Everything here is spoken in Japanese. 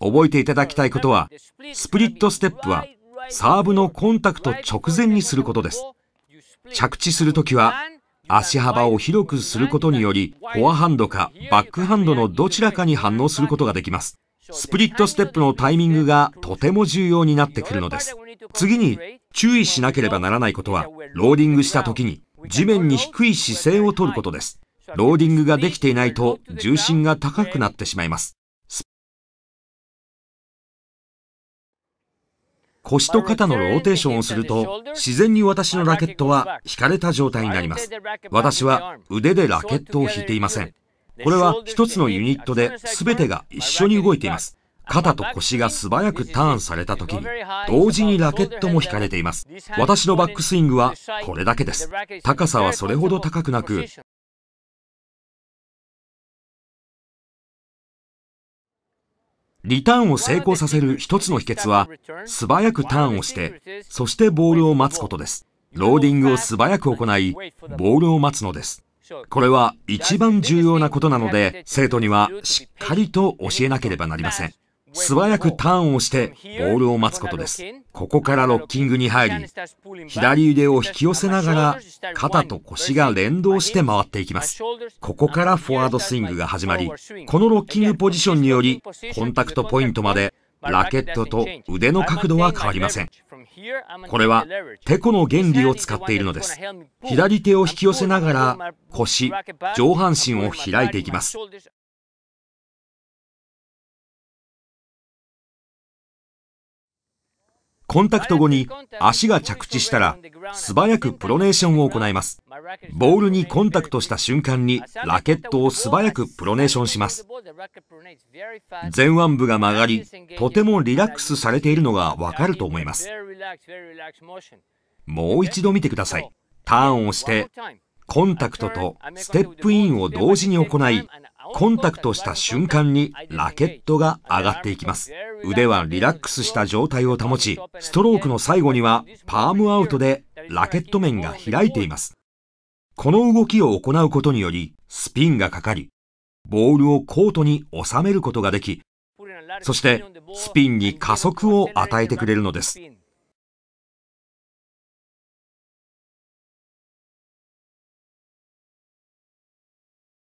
覚えていただきたいことは、スプリットステップは、サーブのコンタクト直前にすることです。着地するときは、足幅を広くすることにより、フォアハンドかバックハンドのどちらかに反応することができます。スプリットステップのタイミングがとても重要になってくるのです。次に注意しなければならないことは、ローディングした時に地面に低い姿勢をとることです。ローディングができていないと重心が高くなってしまいます。腰と肩のローテーションをすると、自然に私のラケットは引かれた状態になります。私は腕でラケットを引いていません。これは一つのユニットで全てが一緒に動いています。肩と腰が素早くターンされた時に、同時にラケットも引かれています。私のバックスイングはこれだけです。高さはそれほど高くなく、リターンを成功させる一つの秘訣は、素早くターンをして、そしてボールを待つことです。ローディングを素早く行い、ボールを待つのです。これは一番重要なことなので、生徒にはしっかりと教えなければなりません。素早くターンをしてボールを待つことです。ここからロッキングに入り、左腕を引き寄せながら肩と腰が連動して回っていきます。ここからフォワードスイングが始まり、このロッキングポジションによりコンタクトポイントまでラケットと腕の角度は変わりません。これは、テコの原理を使っているのです。左手を引き寄せながら、腰、上半身を開いていきます。コンタクト後に足が着地したら素早くプロネーションを行います。ボールにコンタクトした瞬間にラケットを素早くプロネーションします。前腕部が曲がり、とてもリラックスされているのがわかると思います。もう一度見てください。ターンをして、コンタクトとステップインを同時に行い、コンタクトした瞬間にラケットが上がっていきます。腕はリラックスした状態を保ち、ストロークの最後にはパームアウトでラケット面が開いています。この動きを行うことにより、スピンがかかり、ボールをコートに収めることができ、そしてスピンに加速を与えてくれるのです。